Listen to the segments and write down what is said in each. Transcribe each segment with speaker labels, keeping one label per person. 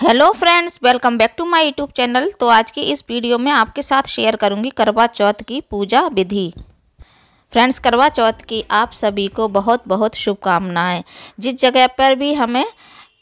Speaker 1: hello friends welcome back to my YouTube channel तो आज की इस वीडियो में आपके साथ शेयर करूंगी करवा चौथ की पूजा विधि फ्रेंड्स करवा चौथ की आप सभी को बहुत बहुत शुभकामनाएं जिस जगह पर भी हमें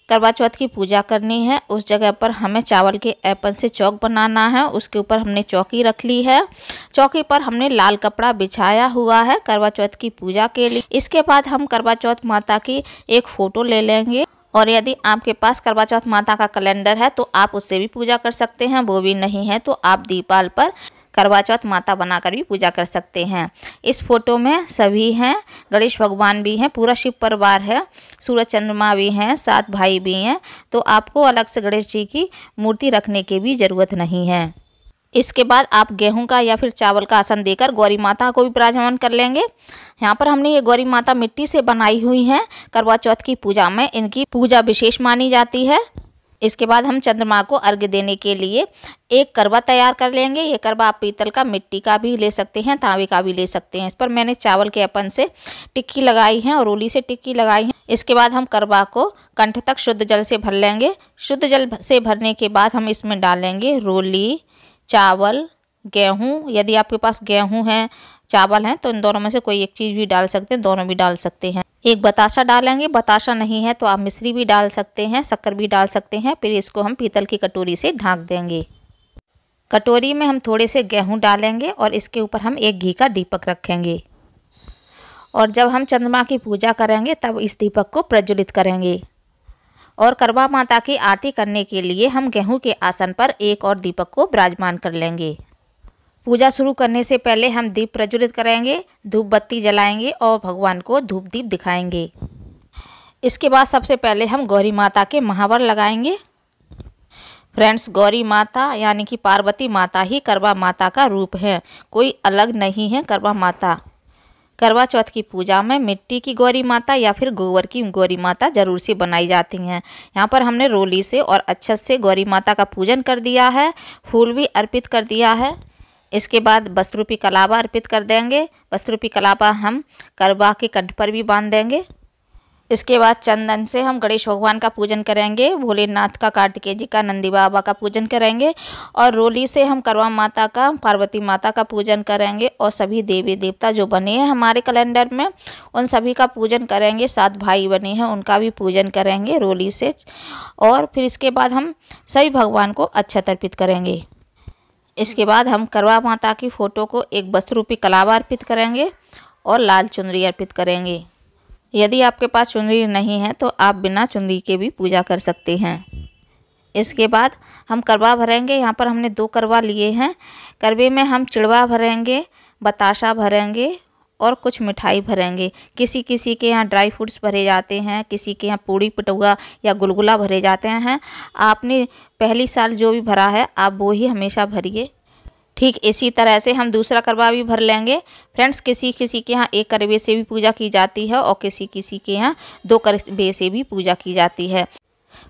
Speaker 1: करवा चौथ की पूजा करनी है उस जगह पर हमें चावल के ऐपन से चौक बनाना है उसके ऊपर हमने चौकी रख ली है चौकी पर हमने लाल कपड़ा बिछाया हुआ है करवा चौथ की पूजा के लिए इसके बाद हम करवा चौथ माता की एक फ़ोटो ले लेंगे और यदि आपके पास करवा चौथ माता का कैलेंडर है तो आप उससे भी पूजा कर सकते हैं वो भी नहीं है तो आप दीपाल पर करवा चौथ माता बनाकर भी पूजा कर सकते हैं इस फोटो में सभी हैं गणेश भगवान भी हैं पूरा शिव परिवार है सूरज चंद्रमा भी हैं सात भाई भी हैं तो आपको अलग से गणेश जी की मूर्ति रखने की भी ज़रूरत नहीं है इसके बाद आप गेहूं का या फिर चावल का आसन देकर गौरी माता को भी विराजमान कर लेंगे यहाँ पर हमने ये गौरी माता मिट्टी से बनाई हुई हैं करवा चौथ की पूजा में इनकी पूजा विशेष मानी जाती है इसके बाद हम चंद्रमा को अर्घ्य देने के लिए एक करवा तैयार कर लेंगे ये करवा आप पीतल का मिट्टी का भी ले सकते हैं तांबे का भी ले सकते हैं इस पर मैंने चावल के अपन से टिक्की लगाई है और रोली से टिक्की लगाई है इसके बाद हम करवा को कंठ तक शुद्ध जल से भर लेंगे शुद्ध जल से भरने के बाद हम इसमें डालेंगे रोली चावल गेहूँ यदि आपके पास गेहूँ है चावल हैं तो इन दोनों में से कोई एक चीज़ भी डाल सकते हैं दोनों भी डाल सकते हैं एक बताशा डालेंगे बताशा नहीं है तो आप मिश्री भी डाल सकते हैं शक्कर भी डाल सकते हैं फिर इसको हम पीतल की कटोरी से ढाँक देंगे कटोरी में हम थोड़े से गेहूँ डालेंगे और इसके ऊपर हम एक घी का दीपक रखेंगे और जब हम चंद्रमा की पूजा करेंगे तब इस दीपक को प्रज्वलित करेंगे और करवा माता की आरती करने के लिए हम गेहूं के आसन पर एक और दीपक को विराजमान कर लेंगे पूजा शुरू करने से पहले हम दीप प्रज्वलित करेंगे धूप बत्ती जलाएंगे और भगवान को धूप दीप दिखाएंगे इसके बाद सबसे पहले हम गौरी माता के महावर लगाएंगे फ्रेंड्स गौरी माता यानी कि पार्वती माता ही करवा माता का रूप है कोई अलग नहीं है करवा माता करवा चौथ की पूजा में मिट्टी की गौरी माता या फिर गोबर की गौरी माता जरूर से बनाई जाती हैं यहाँ पर हमने रोली से और अच्छत से गौरी माता का पूजन कर दिया है फूल भी अर्पित कर दिया है इसके बाद वस्त्रूपी कलावा अर्पित कर देंगे वस्त्रूपी कलावा हम करवा के कंठ पर भी बांध देंगे इसके बाद चंदन से हम गणेश भगवान का पूजन करेंगे भोलेनाथ का कार्तिकेय जी का नंदी बाबा का पूजन करेंगे और रोली से हम करवा माता का पार्वती माता का पूजन करेंगे और सभी देवी देवता जो बने हैं हमारे कैलेंडर में उन सभी का पूजन करेंगे सात भाई बने हैं उनका भी पूजन करेंगे रोली से और फिर इसके बाद हम सभी भगवान को अच्छा अर्पित करेंगे इसके बाद हम करवा माता की फ़ोटो को एक वस्त्र रूपी कलावा अर्पित करेंगे और लाल चुनरी अर्पित करेंगे यदि आपके पास चुनरी नहीं है तो आप बिना चुनरी के भी पूजा कर सकते हैं इसके बाद हम करवा भरेंगे यहाँ पर हमने दो करवा लिए हैं करवे में हम चिड़वा भरेंगे बताशा भरेंगे और कुछ मिठाई भरेंगे किसी किसी के यहाँ ड्राई फ्रूट्स भरे जाते हैं किसी के यहाँ पूड़ी पटुआ या गुलगुला भरे जाते हैं आपने पहली साल जो भी भरा है आप वो ही हमेशा भरिए ठीक इसी तरह से हम दूसरा करवा भी भर लेंगे फ्रेंड्स किसी किसी के यहाँ एक करवे से भी पूजा की जाती है और किसी किसी के यहाँ दो करवे से भी पूजा की जाती है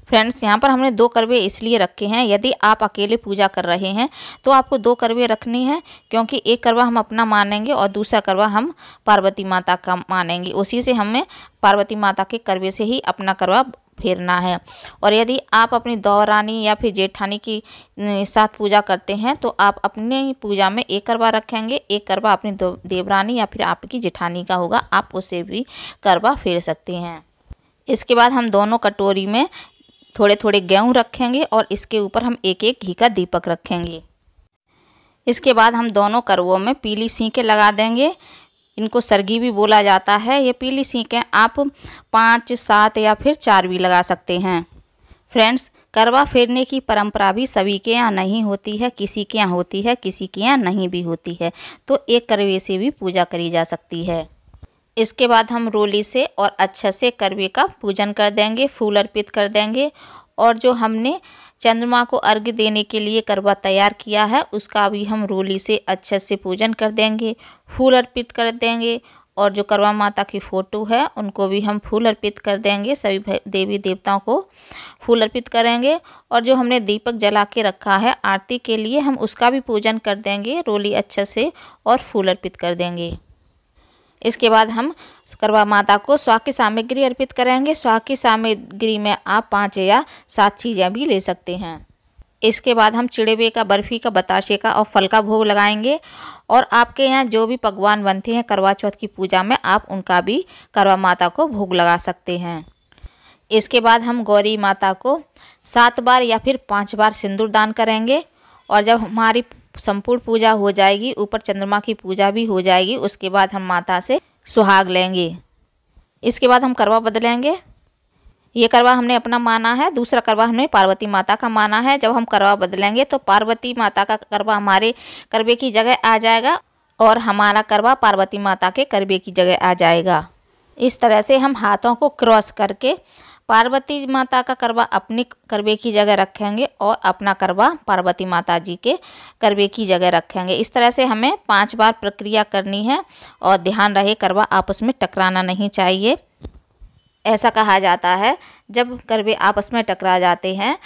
Speaker 1: फ्रेंड्स यहाँ पर हमने दो करवे इसलिए रखे हैं यदि आप अकेले पूजा कर रहे हैं तो आपको दो करवे रखनी है क्योंकि एक करवा हम अपना मानेंगे और दूसरा करवा हम पार्वती माता का मानेंगे उसी से हमें पार्वती माता के करवे से ही अपना करवा फेरना है और यदि आप अपनी दौरानी या फिर जेठानी की साथ पूजा करते हैं तो आप अपने पूजा में एक करवा रखेंगे एक करवा अपनी देवरानी या फिर आपकी जेठानी का होगा आप उसे भी करवा फेर सकते हैं इसके बाद हम दोनों कटोरी में थोड़े थोड़े गेहूँ रखेंगे और इसके ऊपर हम एक एक घी का दीपक रखेंगे इसके बाद हम दोनों करवों में पीली सीके लगा देंगे इनको सरगी भी बोला जाता है ये पीली सीखें आप पाँच सात या फिर चार भी लगा सकते हैं फ्रेंड्स करवा फेरने की परंपरा भी सभी के यहाँ नहीं होती है किसी के यहाँ होती है किसी के यहाँ नहीं भी होती है तो एक करवे से भी पूजा करी जा सकती है इसके बाद हम रोली से और अच्छे से करवे का पूजन कर देंगे फूल अर्पित कर देंगे और जो हमने चंद्रमा को अर्घ्य देने के लिए करवा तैयार किया है उसका भी हम रोली से अच्छे से पूजन कर देंगे फूल अर्पित कर देंगे और जो करवा माता की फ़ोटो है उनको भी हम फूल अर्पित कर देंगे सभी देवी देवताओं को फूल अर्पित करेंगे और जो हमने दीपक जला के रखा है आरती के लिए हम उसका भी पूजन कर देंगे रोली अच्छे से और फूल अर्पित कर देंगे इसके बाद हम करवा माता को स्वाग की सामग्री अर्पित करेंगे स्वाह की सामग्री में आप पाँच या सात चीज़ें भी ले सकते हैं इसके बाद हम चिड़ेवे का बर्फ़ी का बताशे का और फल का भोग लगाएंगे और आपके यहाँ जो भी पकवान बनते हैं करवा चौथ की पूजा में आप उनका भी करवा माता को भोग लगा सकते हैं इसके बाद हम गौरी माता को सात बार या फिर पाँच बार सिंदूर दान करेंगे और जब हमारी संपूर्ण पूजा हो जाएगी ऊपर चंद्रमा की पूजा भी हो जाएगी उसके बाद हम माता से सुहाग लेंगे इसके बाद हम करवा बदलेंगे ये करवा हमने अपना माना है दूसरा करवा हमने पार्वती माता का माना है जब हम करवा बदलेंगे तो पार्वती माता का करवा हमारे करवे की जगह आ जाएगा और हमारा करवा पार्वती माता के करवे की जगह आ जाएगा इस तरह से हम हाथों को क्रॉस करके पार्वती माता का करवा अपने करवे की जगह रखेंगे और अपना करवा पार्वती माता जी के करवे की जगह रखेंगे इस तरह से हमें पांच बार प्रक्रिया करनी है और ध्यान रहे करवा आपस में टकराना नहीं चाहिए ऐसा कहा जाता है जब करवे आपस में टकरा जाते हैं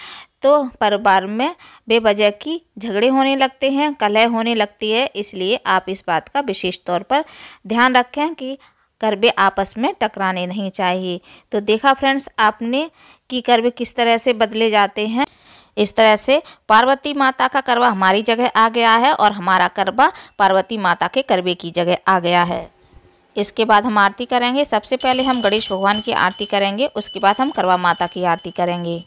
Speaker 1: तो परिवार में बेवजह की झगड़े होने लगते हैं कलह होने लगती है इसलिए आप इस बात का विशेष तौर पर ध्यान रखें कि करबे आपस में टकराने नहीं चाहिए तो देखा फ्रेंड्स आपने कि करबे किस तरह से बदले जाते हैं इस तरह से पार्वती माता का करवा हमारी जगह आ गया है और हमारा करवा पार्वती माता के करवे की जगह आ गया है इसके बाद हम आरती करेंगे सबसे पहले हम गणेश भगवान की आरती करेंगे उसके बाद हम करवा माता की आरती करेंगे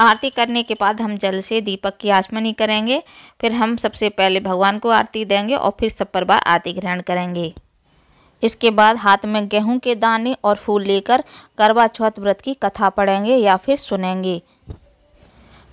Speaker 1: आरती करने के बाद हम जल से दीपक की आचमनी करेंगे फिर हम सबसे पहले भगवान को आरती देंगे और फिर सब पर बार आरती ग्रहण करेंगे इसके बाद हाथ में गेहूं के दाने और फूल लेकर करवा चौथ व्रत की कथा पढ़ेंगे या फिर सुनेंगे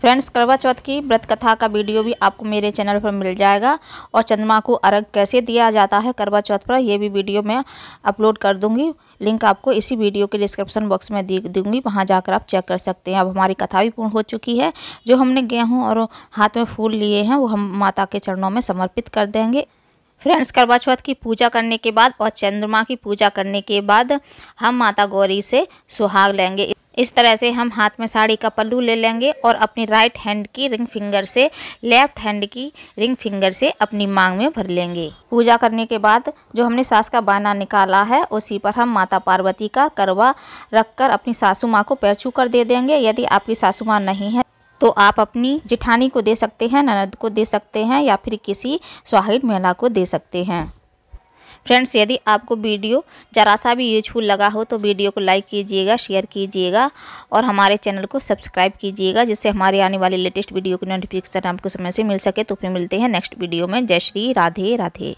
Speaker 1: फ्रेंड्स करवा चौथ की व्रत कथा का वीडियो भी आपको मेरे चैनल पर मिल जाएगा और चंद्रमा को अर्घ कैसे दिया जाता है करवा चौथ पर यह भी वीडियो मैं अपलोड कर दूंगी लिंक आपको इसी वीडियो के डिस्क्रिप्शन बॉक्स में दे दूंगी वहां जाकर आप चेक कर सकते हैं अब हमारी कथा भी पूर्ण हो चुकी है जो हमने गेहूँ और हाथ में फूल लिए हैं वो हम माता के चरणों में समर्पित कर देंगे फ्रेंड्स करवा चौथ की पूजा करने के बाद और चंद्रमा की पूजा करने के बाद हम माता गौरी से सुहाग लेंगे इस तरह से हम हाथ में साड़ी का पल्लू ले लेंगे और अपनी राइट हैंड की रिंग फिंगर से लेफ्ट हैंड की रिंग फिंगर से अपनी मांग में भर लेंगे पूजा करने के बाद जो हमने सास का बाना निकाला है उसी पर हम माता पार्वती का करवा रखकर अपनी सासू माँ को पैर छू कर दे देंगे यदि आपकी सासू माँ नहीं है तो आप अपनी जेठानी को दे सकते हैं ननद को दे सकते हैं या फिर किसी स्वाहिद महिला को दे सकते हैं फ्रेंड्स यदि आपको वीडियो ज़रा सा भी यूजफुल लगा हो तो वीडियो को लाइक कीजिएगा शेयर कीजिएगा और हमारे चैनल को सब्सक्राइब कीजिएगा जिससे हमारे आने वाली लेटेस्ट वीडियो की नोटिफिकेशन आपको समय से मिल सके तो फिर मिलते हैं नेक्स्ट वीडियो में जय श्री राधे राधे